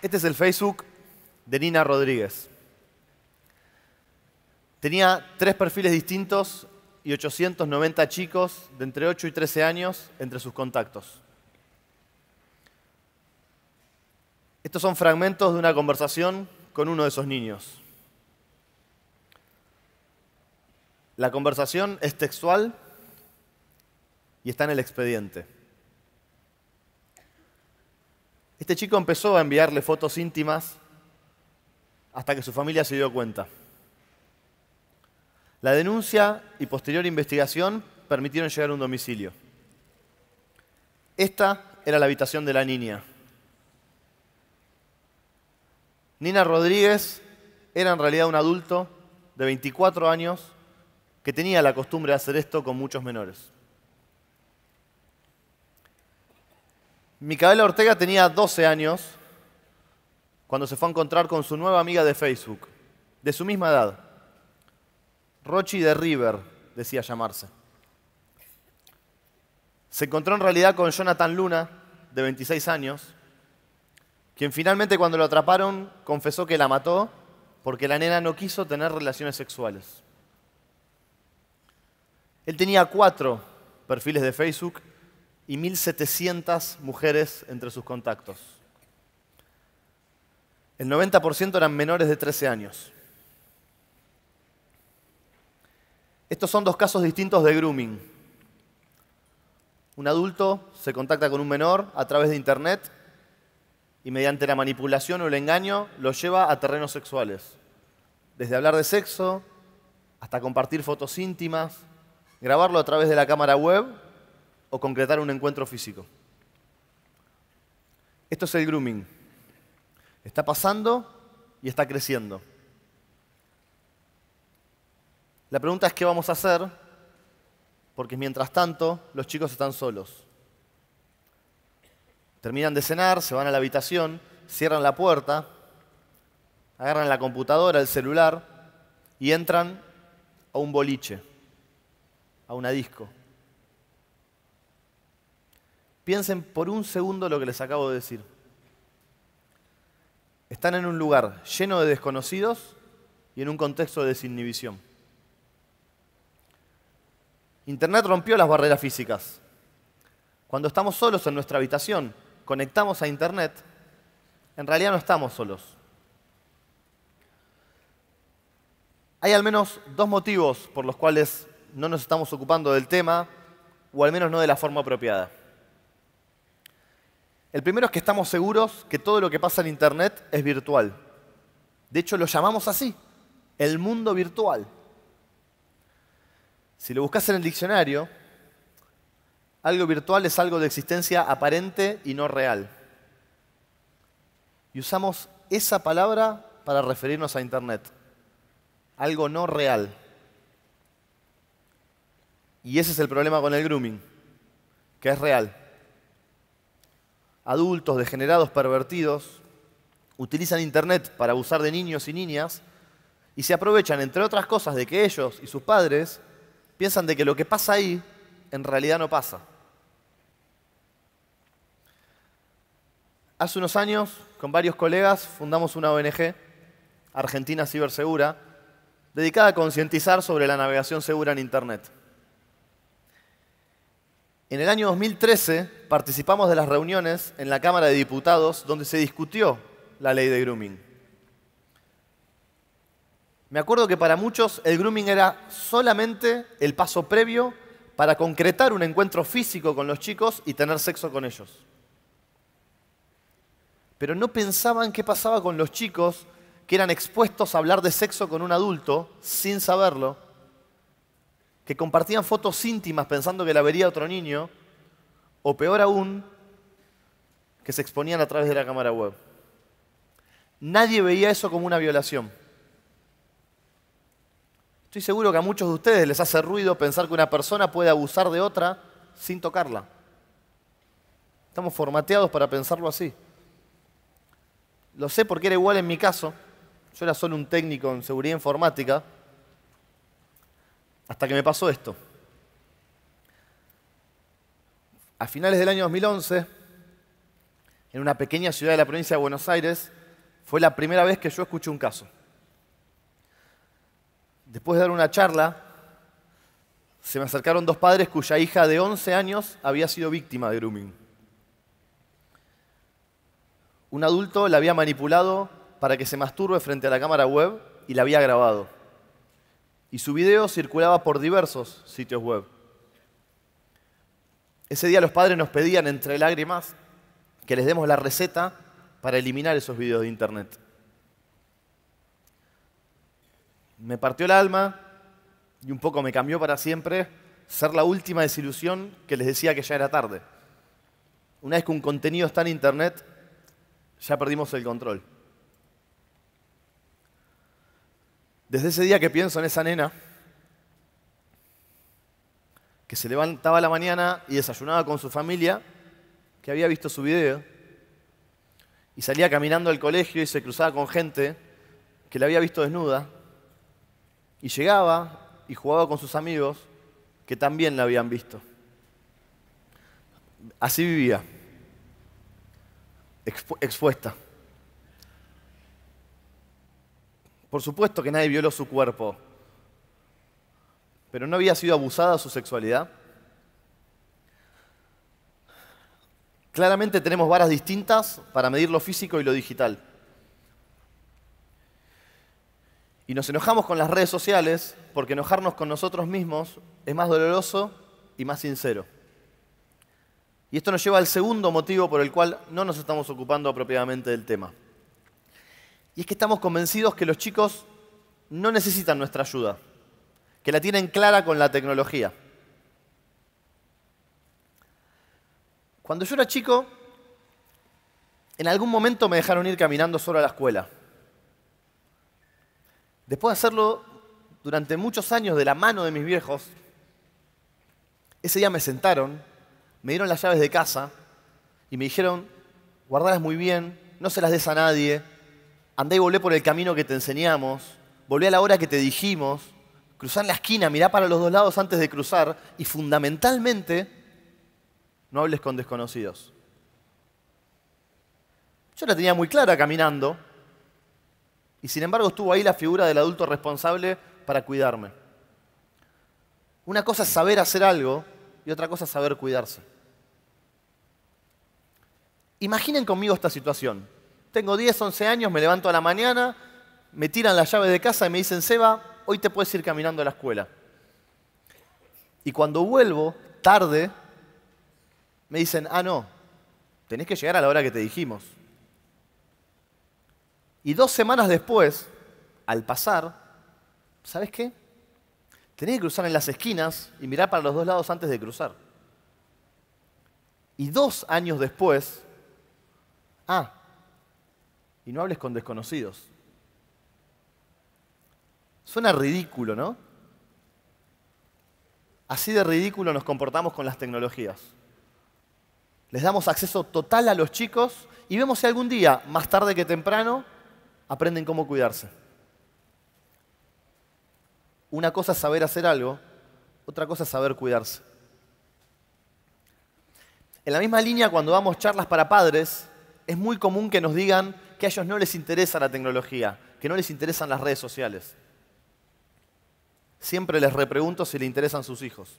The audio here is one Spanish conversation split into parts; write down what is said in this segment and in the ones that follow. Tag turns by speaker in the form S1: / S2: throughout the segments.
S1: Este es el Facebook de Nina Rodríguez. Tenía tres perfiles distintos y 890 chicos de entre 8 y 13 años entre sus contactos. Estos son fragmentos de una conversación con uno de esos niños. La conversación es textual y está en el expediente. Este chico empezó a enviarle fotos íntimas hasta que su familia se dio cuenta. La denuncia y posterior investigación permitieron llegar a un domicilio. Esta era la habitación de la niña. Nina Rodríguez era en realidad un adulto de 24 años que tenía la costumbre de hacer esto con muchos menores. Micaela Ortega tenía 12 años cuando se fue a encontrar con su nueva amiga de Facebook, de su misma edad. Rochi de River, decía llamarse. Se encontró en realidad con Jonathan Luna, de 26 años, quien finalmente cuando lo atraparon confesó que la mató porque la nena no quiso tener relaciones sexuales. Él tenía cuatro perfiles de Facebook y 1.700 mujeres entre sus contactos. El 90% eran menores de 13 años. Estos son dos casos distintos de grooming. Un adulto se contacta con un menor a través de Internet y mediante la manipulación o el engaño lo lleva a terrenos sexuales. Desde hablar de sexo hasta compartir fotos íntimas, grabarlo a través de la cámara web o concretar un encuentro físico. Esto es el grooming. Está pasando y está creciendo. La pregunta es qué vamos a hacer, porque mientras tanto los chicos están solos. Terminan de cenar, se van a la habitación, cierran la puerta, agarran la computadora, el celular y entran a un boliche, a una disco. Piensen por un segundo lo que les acabo de decir. Están en un lugar lleno de desconocidos y en un contexto de desinhibición. Internet rompió las barreras físicas. Cuando estamos solos en nuestra habitación, conectamos a Internet, en realidad no estamos solos. Hay al menos dos motivos por los cuales no nos estamos ocupando del tema, o al menos no de la forma apropiada. El primero es que estamos seguros que todo lo que pasa en Internet es virtual. De hecho, lo llamamos así, el mundo virtual. Si lo buscas en el diccionario, algo virtual es algo de existencia aparente y no real. Y usamos esa palabra para referirnos a Internet. Algo no real. Y ese es el problema con el grooming, que es real adultos, degenerados, pervertidos, utilizan Internet para abusar de niños y niñas y se aprovechan, entre otras cosas, de que ellos y sus padres piensan de que lo que pasa ahí en realidad no pasa. Hace unos años, con varios colegas, fundamos una ONG, Argentina Cibersegura, dedicada a concientizar sobre la navegación segura en Internet. En el año 2013 participamos de las reuniones en la Cámara de Diputados donde se discutió la ley de grooming. Me acuerdo que para muchos el grooming era solamente el paso previo para concretar un encuentro físico con los chicos y tener sexo con ellos. Pero no pensaban qué pasaba con los chicos que eran expuestos a hablar de sexo con un adulto sin saberlo que compartían fotos íntimas pensando que la vería otro niño, o peor aún, que se exponían a través de la cámara web. Nadie veía eso como una violación. Estoy seguro que a muchos de ustedes les hace ruido pensar que una persona puede abusar de otra sin tocarla. Estamos formateados para pensarlo así. Lo sé porque era igual en mi caso. Yo era solo un técnico en seguridad informática hasta que me pasó esto. A finales del año 2011, en una pequeña ciudad de la provincia de Buenos Aires, fue la primera vez que yo escuché un caso. Después de dar una charla, se me acercaron dos padres cuya hija de 11 años había sido víctima de grooming. Un adulto la había manipulado para que se masturbe frente a la cámara web y la había grabado y su video circulaba por diversos sitios web. Ese día los padres nos pedían entre lágrimas que les demos la receta para eliminar esos videos de internet. Me partió el alma y un poco me cambió para siempre ser la última desilusión que les decía que ya era tarde. Una vez que un contenido está en internet, ya perdimos el control. Desde ese día que pienso en esa nena, que se levantaba a la mañana y desayunaba con su familia, que había visto su video, y salía caminando al colegio y se cruzaba con gente que la había visto desnuda, y llegaba y jugaba con sus amigos que también la habían visto. Así vivía, expuesta. Por supuesto que nadie violó su cuerpo, pero no había sido abusada su sexualidad. Claramente tenemos varas distintas para medir lo físico y lo digital. Y nos enojamos con las redes sociales porque enojarnos con nosotros mismos es más doloroso y más sincero. Y esto nos lleva al segundo motivo por el cual no nos estamos ocupando apropiadamente del tema. Y es que estamos convencidos que los chicos no necesitan nuestra ayuda, que la tienen clara con la tecnología. Cuando yo era chico, en algún momento me dejaron ir caminando solo a la escuela. Después de hacerlo durante muchos años de la mano de mis viejos, ese día me sentaron, me dieron las llaves de casa y me dijeron, guardalas muy bien, no se las des a nadie, andá y volvé por el camino que te enseñamos, volvé a la hora que te dijimos, cruzá en la esquina, mirá para los dos lados antes de cruzar y fundamentalmente no hables con desconocidos. Yo la tenía muy clara caminando y sin embargo estuvo ahí la figura del adulto responsable para cuidarme. Una cosa es saber hacer algo y otra cosa es saber cuidarse. Imaginen conmigo esta situación. Tengo 10, 11 años, me levanto a la mañana, me tiran las llaves de casa y me dicen, Seba, hoy te puedes ir caminando a la escuela. Y cuando vuelvo, tarde, me dicen, ah, no, tenés que llegar a la hora que te dijimos. Y dos semanas después, al pasar, ¿sabes qué? Tenés que cruzar en las esquinas y mirar para los dos lados antes de cruzar. Y dos años después, ah, y no hables con desconocidos. Suena ridículo, ¿no? Así de ridículo nos comportamos con las tecnologías. Les damos acceso total a los chicos y vemos si algún día, más tarde que temprano, aprenden cómo cuidarse. Una cosa es saber hacer algo, otra cosa es saber cuidarse. En la misma línea, cuando damos charlas para padres, es muy común que nos digan, que a ellos no les interesa la tecnología, que no les interesan las redes sociales. Siempre les repregunto si le interesan sus hijos.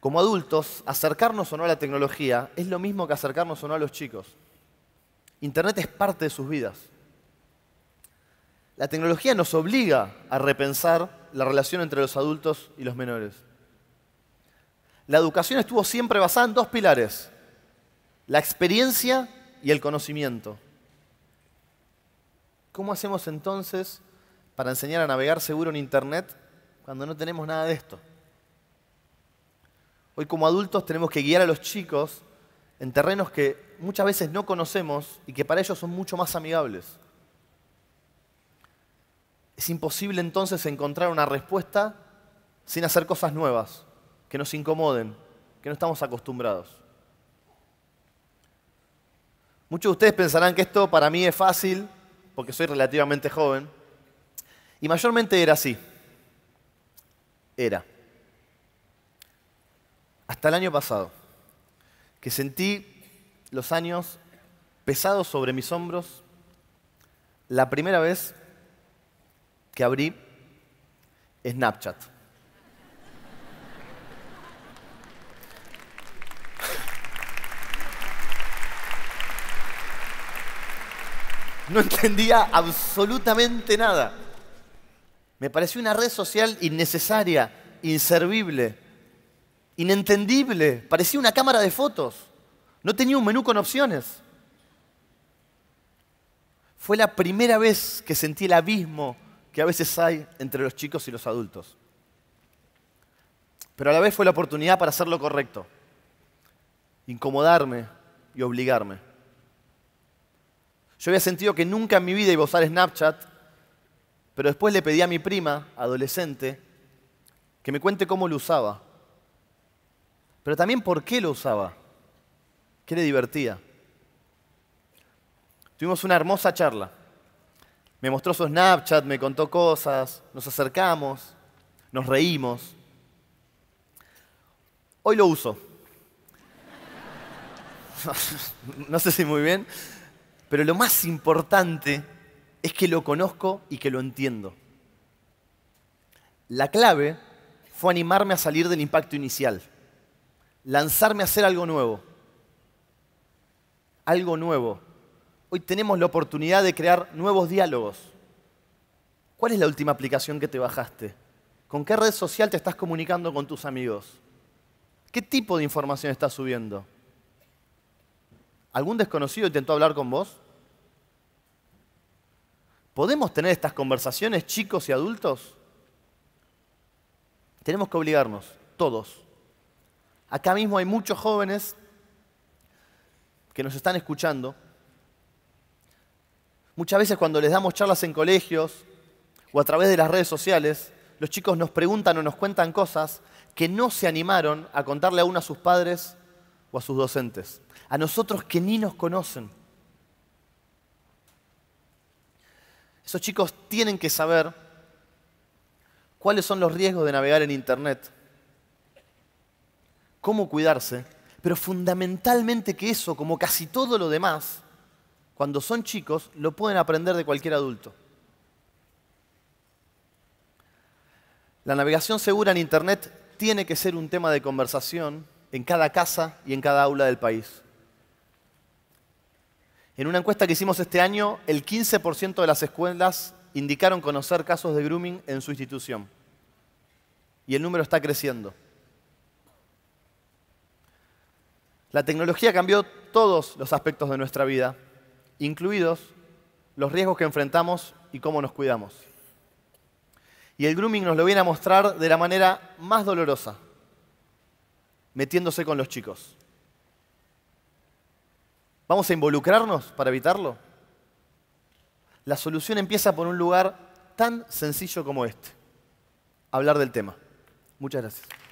S1: Como adultos, acercarnos o no a la tecnología es lo mismo que acercarnos o no a los chicos. Internet es parte de sus vidas. La tecnología nos obliga a repensar la relación entre los adultos y los menores. La educación estuvo siempre basada en dos pilares, la experiencia y el conocimiento. ¿Cómo hacemos entonces para enseñar a navegar seguro en Internet cuando no tenemos nada de esto? Hoy como adultos tenemos que guiar a los chicos en terrenos que muchas veces no conocemos y que para ellos son mucho más amigables. Es imposible entonces encontrar una respuesta sin hacer cosas nuevas, que nos incomoden, que no estamos acostumbrados. Muchos de ustedes pensarán que esto para mí es fácil, porque soy relativamente joven, y mayormente era así. Era. Hasta el año pasado, que sentí los años pesados sobre mis hombros la primera vez que abrí Snapchat. no entendía absolutamente nada. Me pareció una red social innecesaria, inservible, inentendible. Parecía una cámara de fotos. No tenía un menú con opciones. Fue la primera vez que sentí el abismo que a veces hay entre los chicos y los adultos. Pero a la vez fue la oportunidad para hacer lo correcto, incomodarme y obligarme. Yo había sentido que nunca en mi vida iba a usar Snapchat, pero después le pedí a mi prima, adolescente, que me cuente cómo lo usaba. Pero también por qué lo usaba, qué le divertía. Tuvimos una hermosa charla. Me mostró su Snapchat, me contó cosas, nos acercamos, nos reímos. Hoy lo uso. no sé si muy bien, pero lo más importante es que lo conozco y que lo entiendo. La clave fue animarme a salir del impacto inicial, lanzarme a hacer algo nuevo. Algo nuevo. Hoy tenemos la oportunidad de crear nuevos diálogos. ¿Cuál es la última aplicación que te bajaste? ¿Con qué red social te estás comunicando con tus amigos? ¿Qué tipo de información estás subiendo? ¿Algún desconocido intentó hablar con vos? ¿Podemos tener estas conversaciones, chicos y adultos? Tenemos que obligarnos, todos. Acá mismo hay muchos jóvenes que nos están escuchando. Muchas veces cuando les damos charlas en colegios o a través de las redes sociales, los chicos nos preguntan o nos cuentan cosas que no se animaron a contarle uno a sus padres o a sus docentes. A nosotros que ni nos conocen. Esos chicos tienen que saber cuáles son los riesgos de navegar en Internet, cómo cuidarse, pero fundamentalmente que eso, como casi todo lo demás, cuando son chicos, lo pueden aprender de cualquier adulto. La navegación segura en Internet tiene que ser un tema de conversación en cada casa y en cada aula del país. En una encuesta que hicimos este año, el 15% de las escuelas indicaron conocer casos de grooming en su institución. Y el número está creciendo. La tecnología cambió todos los aspectos de nuestra vida, incluidos los riesgos que enfrentamos y cómo nos cuidamos. Y el grooming nos lo viene a mostrar de la manera más dolorosa, metiéndose con los chicos. ¿Vamos a involucrarnos para evitarlo? La solución empieza por un lugar tan sencillo como este. Hablar del tema. Muchas gracias.